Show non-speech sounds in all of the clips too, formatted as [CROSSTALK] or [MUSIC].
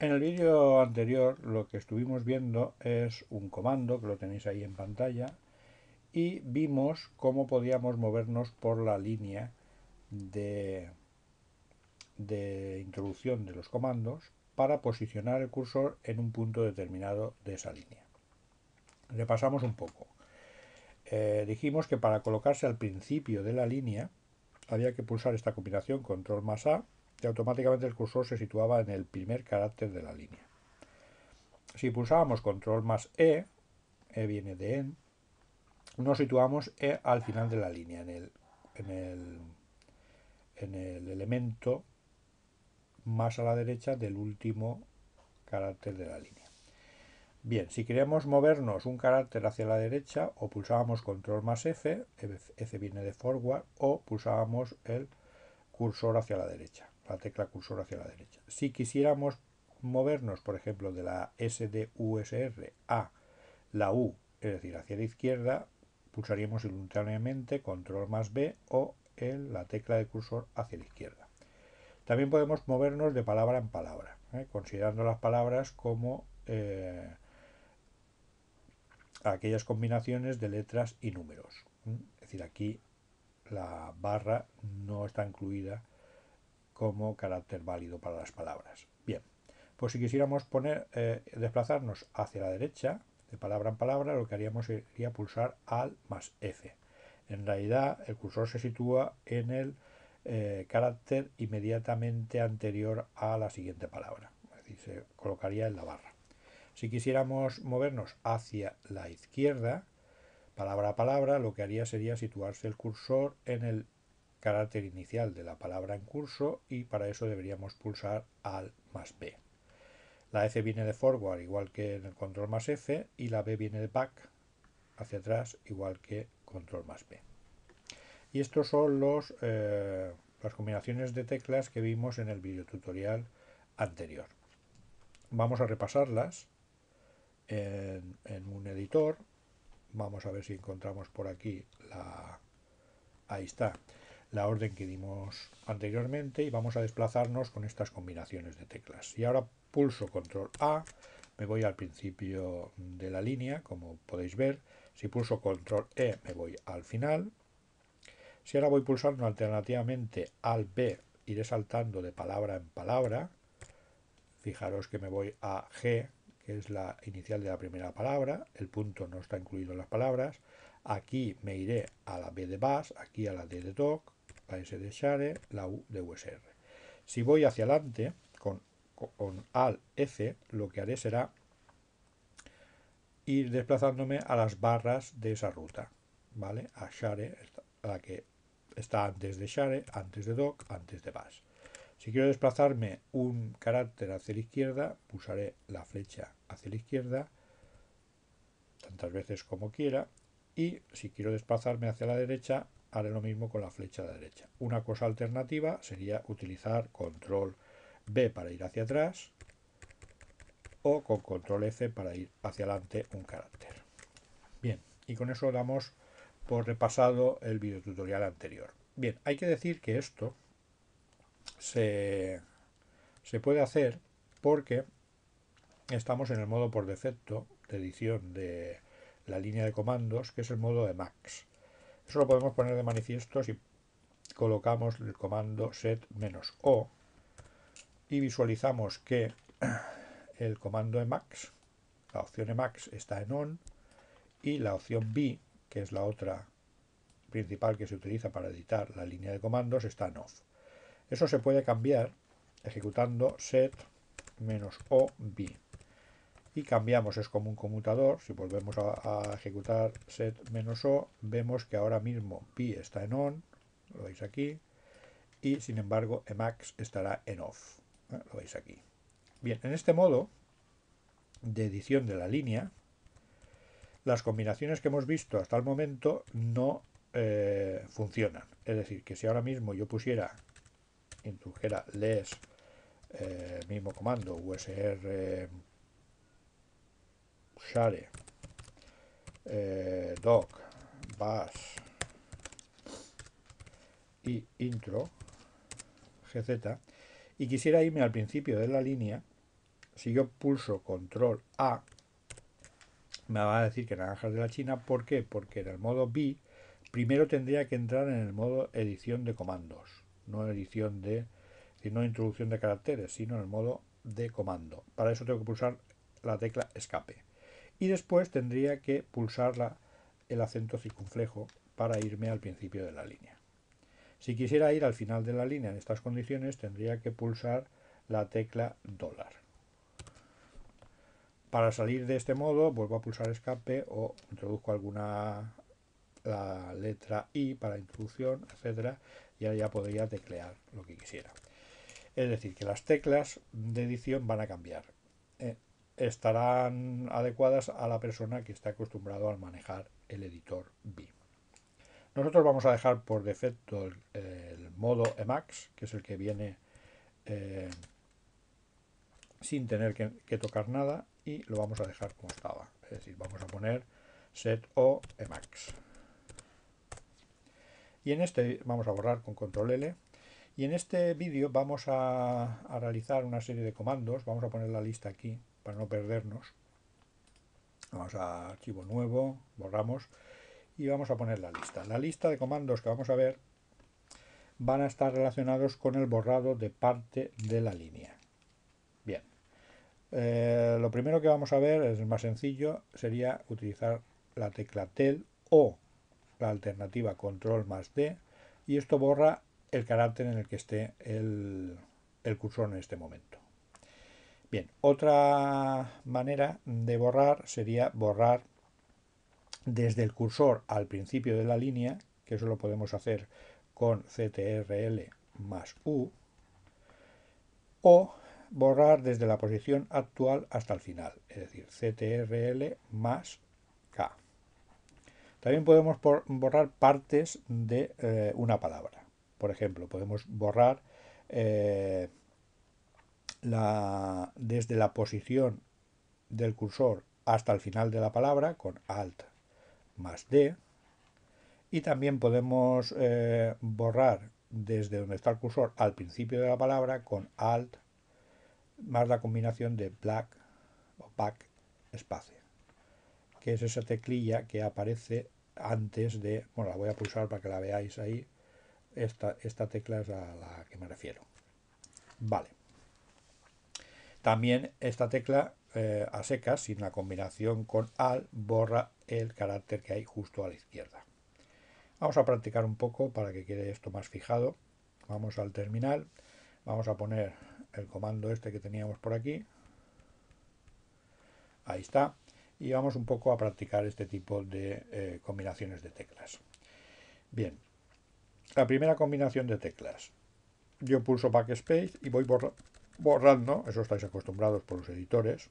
En el vídeo anterior lo que estuvimos viendo es un comando, que lo tenéis ahí en pantalla, y vimos cómo podíamos movernos por la línea de, de introducción de los comandos para posicionar el cursor en un punto determinado de esa línea. Repasamos un poco. Eh, dijimos que para colocarse al principio de la línea había que pulsar esta combinación control más A que automáticamente el cursor se situaba en el primer carácter de la línea. Si pulsábamos control más E, E viene de EN, nos situamos E al final de la línea, en el, en el, en el elemento más a la derecha del último carácter de la línea. Bien, si queremos movernos un carácter hacia la derecha, o pulsábamos control más F, F viene de forward, o pulsábamos el cursor hacia la derecha la tecla cursor hacia la derecha. Si quisiéramos movernos, por ejemplo, de la SDUSR a la U, es decir, hacia la izquierda, pulsaríamos simultáneamente control más B o el, la tecla de cursor hacia la izquierda. También podemos movernos de palabra en palabra, ¿eh? considerando las palabras como eh, aquellas combinaciones de letras y números. Es decir, aquí la barra no está incluida como carácter válido para las palabras. Bien, pues si quisiéramos poner, eh, desplazarnos hacia la derecha, de palabra en palabra, lo que haríamos sería pulsar al más F. En realidad, el cursor se sitúa en el eh, carácter inmediatamente anterior a la siguiente palabra. Es decir, se colocaría en la barra. Si quisiéramos movernos hacia la izquierda, palabra a palabra, lo que haría sería situarse el cursor en el carácter inicial de la palabra en curso y para eso deberíamos pulsar al más B. La F viene de forward igual que en el control más F y la B viene de back hacia atrás igual que control más B. Y estos son los, eh, las combinaciones de teclas que vimos en el tutorial anterior. Vamos a repasarlas en, en un editor. Vamos a ver si encontramos por aquí la... Ahí está la orden que dimos anteriormente y vamos a desplazarnos con estas combinaciones de teclas. Y ahora pulso control A, me voy al principio de la línea, como podéis ver. Si pulso control E me voy al final. Si ahora voy pulsando alternativamente al B, iré saltando de palabra en palabra. Fijaros que me voy a G, que es la inicial de la primera palabra, el punto no está incluido en las palabras. Aquí me iré a la B de Bass, aquí a la D de Doc, S de share, la U de USR. Si voy hacia adelante con, AL F, lo que haré será ir desplazándome a las barras de esa ruta, ¿vale? A share, la que está antes de share, antes de doc, antes de BAS. Si quiero desplazarme un carácter hacia la izquierda, pulsaré la flecha hacia la izquierda tantas veces como quiera y si quiero desplazarme hacia la derecha, haré lo mismo con la flecha de derecha. Una cosa alternativa sería utilizar control B para ir hacia atrás o con control F para ir hacia adelante un carácter. Bien, y con eso damos por repasado el videotutorial anterior. Bien, hay que decir que esto se, se puede hacer porque estamos en el modo por defecto de edición de la línea de comandos, que es el modo de max. Eso lo podemos poner de manifiesto si colocamos el comando set-o y visualizamos que [CLEARS THROAT] el comando emacs, la opción emacs está en on y la opción b, que es la otra principal que se utiliza para editar la línea de comandos, está en off. Eso se puede cambiar ejecutando set-o b y cambiamos, es como un conmutador, si volvemos a, ejecutar set menos "-o", vemos que ahora mismo pi está en on, lo veis aquí, y sin embargo emacs estará en off, ¿eh? lo veis aquí. Bien, en este modo de edición de la línea, las combinaciones que hemos visto hasta el momento no eh, funcionan. Es decir, que si ahora mismo yo pusiera, introdujera les eh, mismo comando usr Share, eh, Doc, Bass y Intro, GZ, y quisiera irme al principio de la línea, si yo pulso Control A, me va a decir que naranjas de la China. ¿Por qué? Porque en el modo B primero tendría que entrar en el modo edición de comandos, no edición de, no introducción de caracteres, sino en el modo de comando. Para eso tengo que pulsar la tecla escape y después tendría que pulsar el acento circunflejo para irme al principio de la línea. Si quisiera ir al final de la línea en estas condiciones tendría que pulsar la tecla dólar. Para salir de este modo vuelvo a pulsar escape o introduzco alguna la letra I para introducción, etcétera, y ahora ya podría teclear lo que quisiera. Es decir, que las teclas de edición van a cambiar. Eh, estarán adecuadas a la persona que está acostumbrado al manejar el editor BIM. Nosotros vamos a dejar por defecto el, modo Emacs, que es el que viene eh, sin tener que, tocar nada y lo vamos a dejar como estaba. Es decir, vamos a poner set o Emacs. Y en este vamos a borrar con control L. Y en este vídeo vamos a realizar una serie de comandos. Vamos a poner la lista aquí para no perdernos. Vamos a archivo nuevo, borramos y vamos a poner la lista. La lista de comandos que vamos a ver van a estar relacionados con el borrado de parte de la línea. Bien, eh, lo primero que vamos a ver, es más sencillo, sería utilizar la tecla TEL o la alternativa control más D y esto borra el carácter en el que esté el cursor en este momento. Bien, otra manera de borrar sería borrar desde el cursor al principio de la línea, que eso lo podemos hacer con CTRL más U, o borrar desde la posición actual hasta el final, es decir, CTRL más K. También podemos borrar partes de eh, una palabra. Por ejemplo, podemos borrar eh, la, desde la posición del cursor hasta el final de la palabra con Alt más D. Y también podemos eh, borrar desde donde está el cursor al principio de la palabra con Alt más la combinación de Black o Back espacio, que es esa teclilla que aparece antes de, bueno, la voy a pulsar para que la veáis ahí, esta, esta tecla es a la que me refiero. Vale. También esta tecla eh, a secas, sin la combinación con AL, borra el carácter que hay justo a la izquierda. Vamos a practicar un poco para que quede esto más fijado. Vamos al terminal, vamos a poner el comando este que teníamos por aquí. Ahí está. Y vamos un poco a practicar este tipo de eh, combinaciones de teclas. Bien, la primera combinación de teclas. Yo pulso Backspace y voy borrando borrando, eso estáis acostumbrados por los editores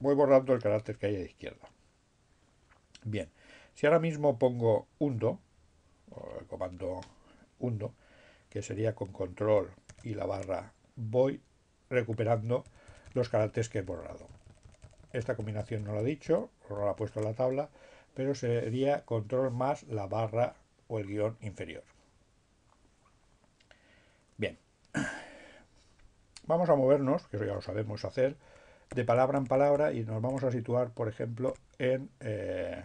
voy borrando el carácter que hay a la izquierda. Bien, si ahora mismo pongo undo, o el comando undo, que sería con control y la barra, voy recuperando los caracteres que he borrado. Esta combinación no lo ha dicho, no la he puesto en la tabla, pero sería control más la barra o el guión inferior. Vamos a movernos, que eso ya lo sabemos hacer, de palabra en palabra y nos vamos a situar, por ejemplo, en eh,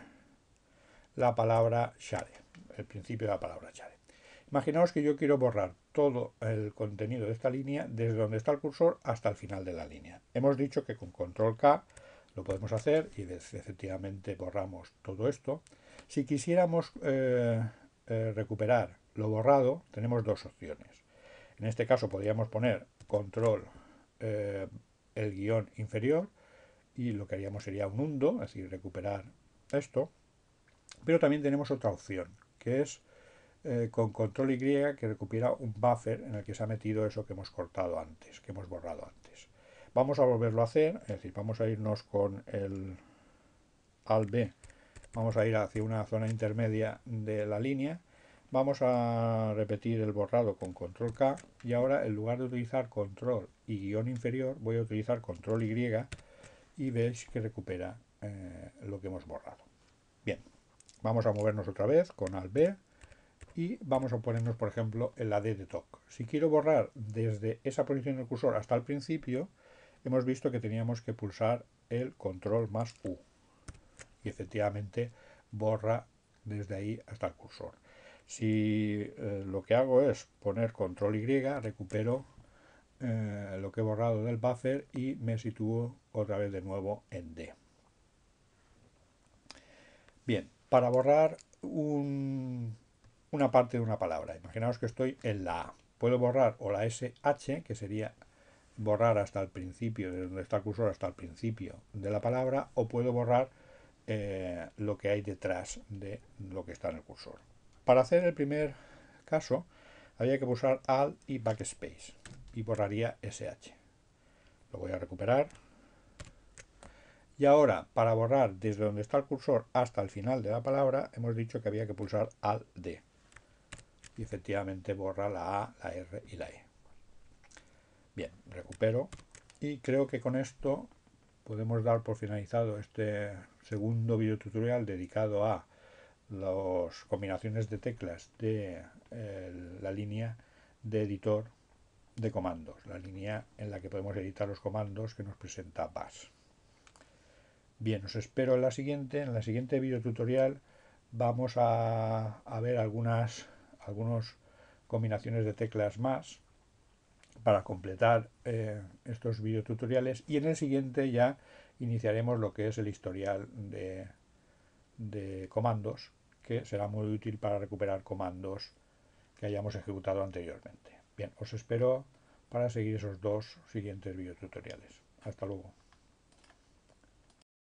la palabra share, el principio de la palabra share. Imaginaos que yo quiero borrar todo el contenido de esta línea desde donde está el cursor hasta el final de la línea. Hemos dicho que con control K lo podemos hacer y efectivamente borramos todo esto. Si quisiéramos eh, eh, recuperar lo borrado, tenemos dos opciones. En este caso podríamos poner control eh, el guión inferior y lo que haríamos sería un undo, es decir, recuperar esto. Pero también tenemos otra opción, que es eh, con control Y que recupera un buffer en el que se ha metido eso que hemos cortado antes, que hemos borrado antes. Vamos a volverlo a hacer, es decir, vamos a irnos con el al B, vamos a ir hacia una zona intermedia de la línea Vamos a repetir el borrado con control K y ahora en lugar de utilizar control y guión inferior voy a utilizar control Y y veis que recupera eh, lo que hemos borrado. Bien, vamos a movernos otra vez con Alt B y vamos a ponernos por ejemplo en la D de TOC. Si quiero borrar desde esa posición del cursor hasta el principio, hemos visto que teníamos que pulsar el control más U y efectivamente borra desde ahí hasta el cursor. Si eh, lo que hago es poner control Y, recupero eh, lo que he borrado del buffer y me sitúo otra vez de nuevo en D. Bien, para borrar una parte de una palabra, imaginaos que estoy en la A. Puedo borrar o la SH, que sería borrar hasta el principio, desde donde está el cursor hasta el principio de la palabra, o puedo borrar eh, lo que hay detrás de lo que está en el cursor. Para hacer el primer caso, había que pulsar Alt y Backspace y borraría SH. Lo voy a recuperar. Y ahora, para borrar desde donde está el cursor hasta el final de la palabra, hemos dicho que había que pulsar Alt D. Y efectivamente borra la A, la R y la E. Bien, recupero. Y creo que con esto podemos dar por finalizado este segundo videotutorial dedicado a las combinaciones de teclas de eh, la línea de editor de comandos, la línea en la que podemos editar los comandos que nos presenta Bash. Bien, os espero en la siguiente, en la siguiente videotutorial vamos a, ver algunas, combinaciones de teclas más para completar eh, estos videotutoriales y en el siguiente ya iniciaremos lo que es el historial de comandos que será muy útil para recuperar comandos que hayamos ejecutado anteriormente. Bien, os espero para seguir esos dos siguientes videotutoriales. Hasta luego.